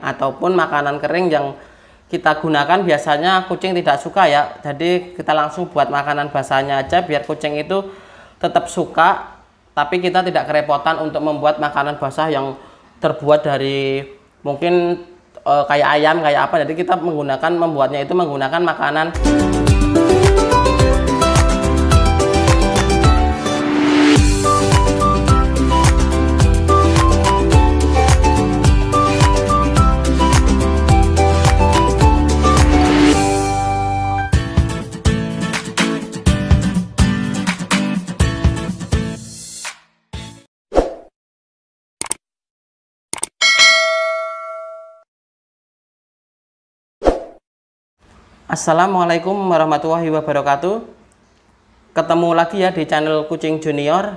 ataupun makanan kering yang kita gunakan biasanya kucing tidak suka ya jadi kita langsung buat makanan basahnya aja biar kucing itu tetap suka tapi kita tidak kerepotan untuk membuat makanan basah yang terbuat dari mungkin e, kayak ayam kayak apa jadi kita menggunakan membuatnya itu menggunakan makanan Assalamualaikum warahmatullahi wabarakatuh Ketemu lagi ya di channel Kucing Junior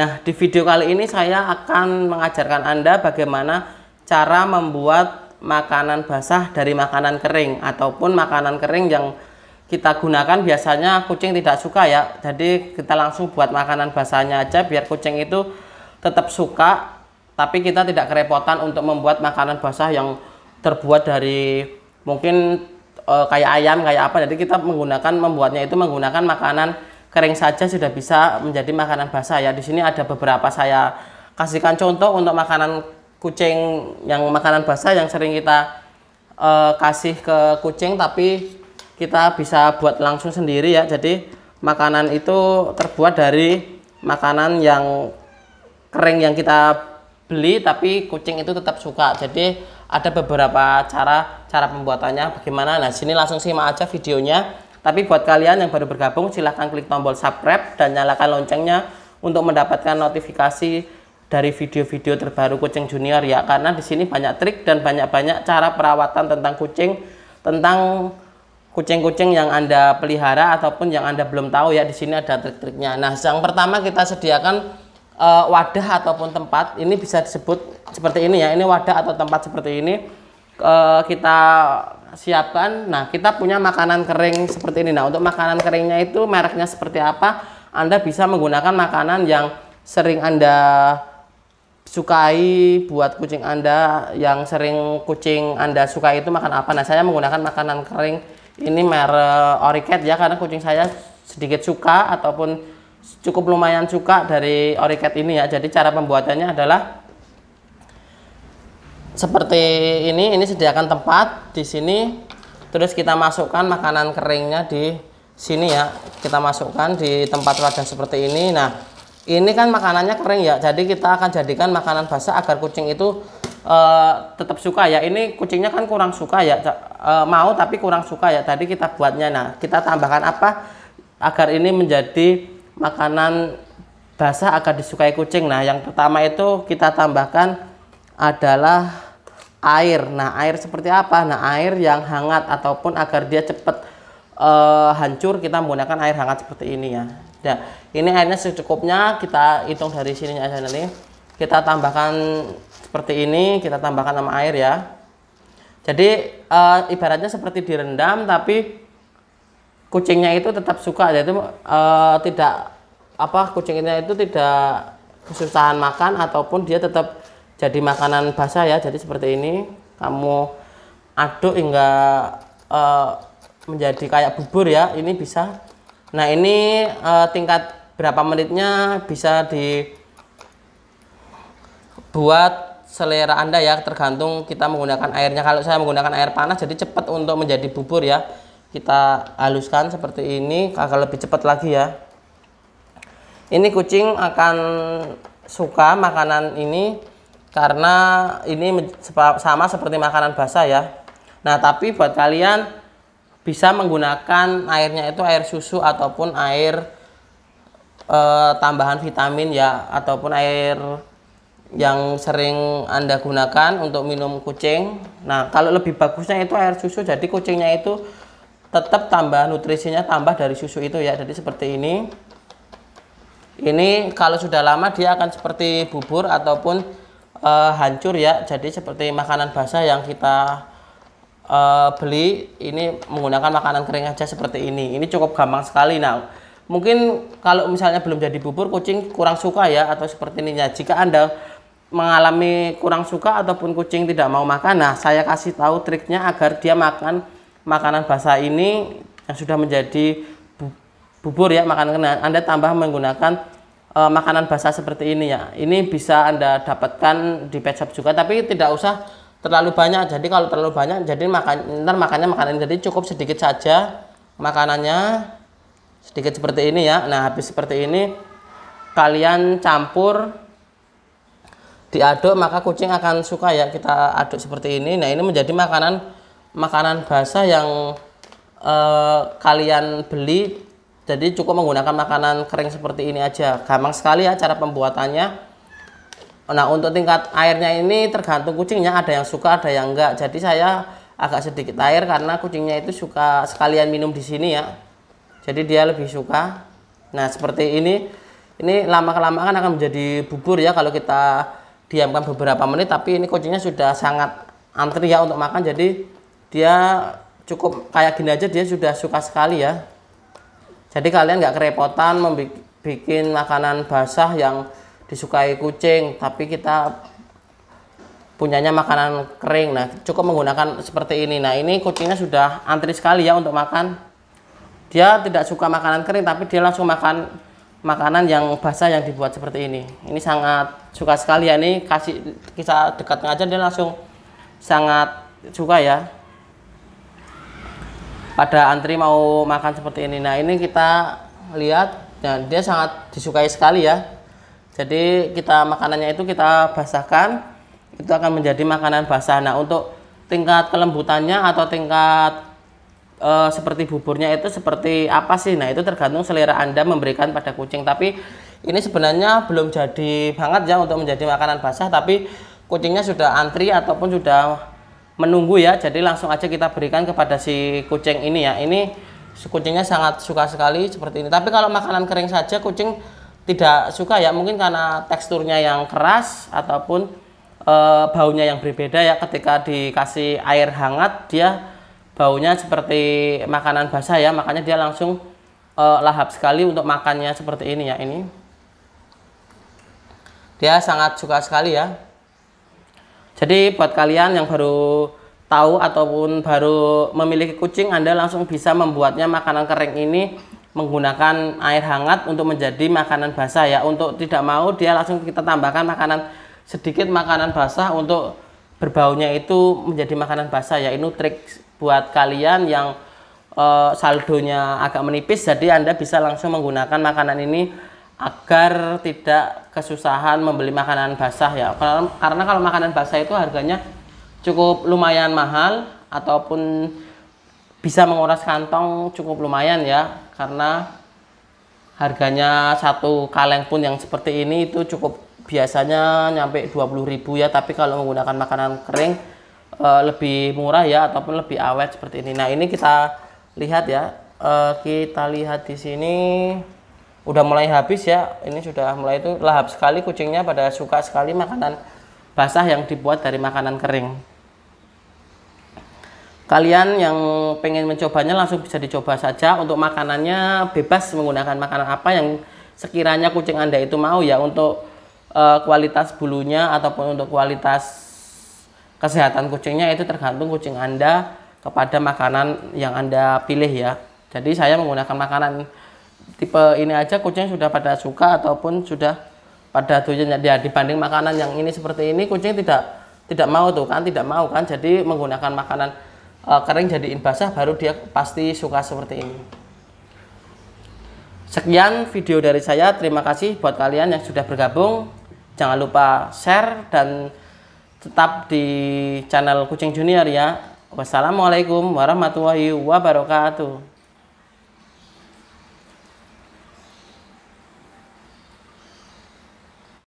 Nah di video kali ini saya akan mengajarkan Anda bagaimana cara membuat makanan basah dari makanan kering Ataupun makanan kering yang kita gunakan biasanya kucing tidak suka ya Jadi kita langsung buat makanan basahnya aja biar kucing itu tetap suka Tapi kita tidak kerepotan untuk membuat makanan basah yang terbuat dari mungkin uh, kayak ayam kayak apa jadi kita menggunakan membuatnya itu menggunakan makanan kering saja sudah bisa menjadi makanan basah ya di sini ada beberapa saya kasihkan contoh untuk makanan kucing yang makanan basah yang sering kita uh, kasih ke kucing tapi kita bisa buat langsung sendiri ya jadi makanan itu terbuat dari makanan yang kering yang kita beli tapi kucing itu tetap suka jadi ada beberapa cara cara pembuatannya bagaimana. Nah, sini langsung simak aja videonya. Tapi buat kalian yang baru bergabung silahkan klik tombol subscribe dan nyalakan loncengnya untuk mendapatkan notifikasi dari video-video terbaru kucing junior ya karena di sini banyak trik dan banyak-banyak cara perawatan tentang kucing tentang kucing-kucing yang Anda pelihara ataupun yang Anda belum tahu ya di sini ada trik-triknya. Nah, yang pertama kita sediakan uh, wadah ataupun tempat ini bisa disebut seperti ini ya ini wadah atau tempat seperti ini uh, kita siapkan nah kita punya makanan kering seperti ini nah untuk makanan keringnya itu mereknya seperti apa Anda bisa menggunakan makanan yang sering Anda sukai buat kucing Anda yang sering kucing Anda suka itu makan apa nah saya menggunakan makanan kering ini merek Oriket ya karena kucing saya sedikit suka ataupun cukup lumayan suka dari oriket ini ya. Jadi cara pembuatannya adalah seperti ini. Ini sediakan tempat di sini. Terus kita masukkan makanan keringnya di sini ya. Kita masukkan di tempat wadah seperti ini. Nah, ini kan makanannya kering ya. Jadi kita akan jadikan makanan basah agar kucing itu uh, tetap suka ya. Ini kucingnya kan kurang suka ya. Uh, mau tapi kurang suka ya. Tadi kita buatnya. Nah, kita tambahkan apa agar ini menjadi makanan basah agar disukai kucing. Nah, yang pertama itu kita tambahkan adalah air. Nah, air seperti apa? Nah, air yang hangat ataupun agar dia cepat uh, hancur kita menggunakan air hangat seperti ini ya. Nah, ini airnya secukupnya kita hitung dari sininya aja nanti. Kita tambahkan seperti ini, kita tambahkan sama air ya. Jadi uh, ibaratnya seperti direndam tapi kucingnya itu tetap suka jadi uh, tidak apa kucingnya itu tidak kesusahan makan ataupun dia tetap jadi makanan basah ya jadi seperti ini kamu aduk hingga uh, menjadi kayak bubur ya ini bisa nah ini uh, tingkat berapa menitnya bisa dibuat selera anda ya tergantung kita menggunakan airnya kalau saya menggunakan air panas jadi cepat untuk menjadi bubur ya kita haluskan seperti ini agar lebih cepat lagi ya ini kucing akan suka makanan ini karena ini sama seperti makanan basah ya nah tapi buat kalian bisa menggunakan airnya itu air susu ataupun air e, tambahan vitamin ya ataupun air yang sering Anda gunakan untuk minum kucing. Nah, kalau lebih bagusnya itu air susu. Jadi kucingnya itu tetap tambah nutrisinya tambah dari susu itu ya jadi seperti ini ini kalau sudah lama dia akan seperti bubur ataupun e, hancur ya jadi seperti makanan basah yang kita e, beli ini menggunakan makanan kering aja seperti ini ini cukup gampang sekali nah mungkin kalau misalnya belum jadi bubur kucing kurang suka ya atau seperti ini ya jika anda mengalami kurang suka ataupun kucing tidak mau makan nah saya kasih tahu triknya agar dia makan makanan basah ini yang sudah menjadi bubur ya makanan Anda tambah menggunakan e, makanan basah seperti ini ya. Ini bisa Anda dapatkan di pet shop juga tapi tidak usah terlalu banyak. Jadi kalau terlalu banyak jadi makan ntar makannya makanan jadi cukup sedikit saja makanannya sedikit seperti ini ya. Nah, habis seperti ini kalian campur diaduk maka kucing akan suka ya kita aduk seperti ini. Nah, ini menjadi makanan makanan basah yang eh, kalian beli jadi cukup menggunakan makanan kering seperti ini aja gampang sekali ya cara pembuatannya nah untuk tingkat airnya ini tergantung kucingnya ada yang suka ada yang enggak jadi saya agak sedikit air karena kucingnya itu suka sekalian minum di sini ya jadi dia lebih suka nah seperti ini ini lama kelamaan akan menjadi bubur ya kalau kita diamkan beberapa menit tapi ini kucingnya sudah sangat antri ya untuk makan jadi dia cukup kayak gini aja dia sudah suka sekali ya jadi kalian nggak kerepotan membuat makanan basah yang disukai kucing tapi kita punyanya makanan kering nah cukup menggunakan seperti ini nah ini kucingnya sudah antri sekali ya untuk makan dia tidak suka makanan kering tapi dia langsung makan makanan yang basah yang dibuat seperti ini ini sangat suka sekali ya ini kasih kita dekatnya aja dia langsung sangat suka ya pada antri mau makan seperti ini. Nah ini kita lihat dan dia sangat disukai sekali ya. Jadi kita makanannya itu kita basahkan, itu akan menjadi makanan basah. Nah untuk tingkat kelembutannya atau tingkat e, seperti buburnya itu seperti apa sih? Nah itu tergantung selera anda memberikan pada kucing. Tapi ini sebenarnya belum jadi banget ya untuk menjadi makanan basah, tapi kucingnya sudah antri ataupun sudah menunggu ya jadi langsung aja kita berikan kepada si kucing ini ya ini kucingnya sangat suka sekali seperti ini tapi kalau makanan kering saja kucing tidak suka ya mungkin karena teksturnya yang keras ataupun e, baunya yang berbeda ya ketika dikasih air hangat dia baunya seperti makanan basah ya makanya dia langsung e, lahap sekali untuk makannya seperti ini ya ini dia sangat suka sekali ya jadi buat kalian yang baru tahu ataupun baru memiliki kucing, Anda langsung bisa membuatnya makanan kering ini menggunakan air hangat untuk menjadi makanan basah ya. Untuk tidak mau dia langsung kita tambahkan makanan sedikit makanan basah untuk berbaunya itu menjadi makanan basah ya. Ini trik buat kalian yang e, saldonya agak menipis jadi Anda bisa langsung menggunakan makanan ini agar tidak kesusahan membeli makanan basah ya karena, kalau makanan basah itu harganya cukup lumayan mahal ataupun bisa menguras kantong cukup lumayan ya karena harganya satu kaleng pun yang seperti ini itu cukup biasanya nyampe 20.000 ya tapi kalau menggunakan makanan kering e, lebih murah ya ataupun lebih awet seperti ini nah ini kita lihat ya e, kita lihat di sini udah mulai habis ya ini sudah mulai itu lahap sekali kucingnya pada suka sekali makanan basah yang dibuat dari makanan kering kalian yang pengen mencobanya langsung bisa dicoba saja untuk makanannya bebas menggunakan makanan apa yang sekiranya kucing anda itu mau ya untuk e, kualitas bulunya ataupun untuk kualitas kesehatan kucingnya itu tergantung kucing anda kepada makanan yang anda pilih ya jadi saya menggunakan makanan tipe ini aja kucing sudah pada suka ataupun sudah pada tujuannya ya dibanding makanan yang ini seperti ini kucing tidak tidak mau tuh kan tidak mau kan jadi menggunakan makanan e, kering jadiin basah baru dia pasti suka seperti ini sekian video dari saya terima kasih buat kalian yang sudah bergabung jangan lupa share dan tetap di channel kucing junior ya wassalamualaikum warahmatullahi wabarakatuh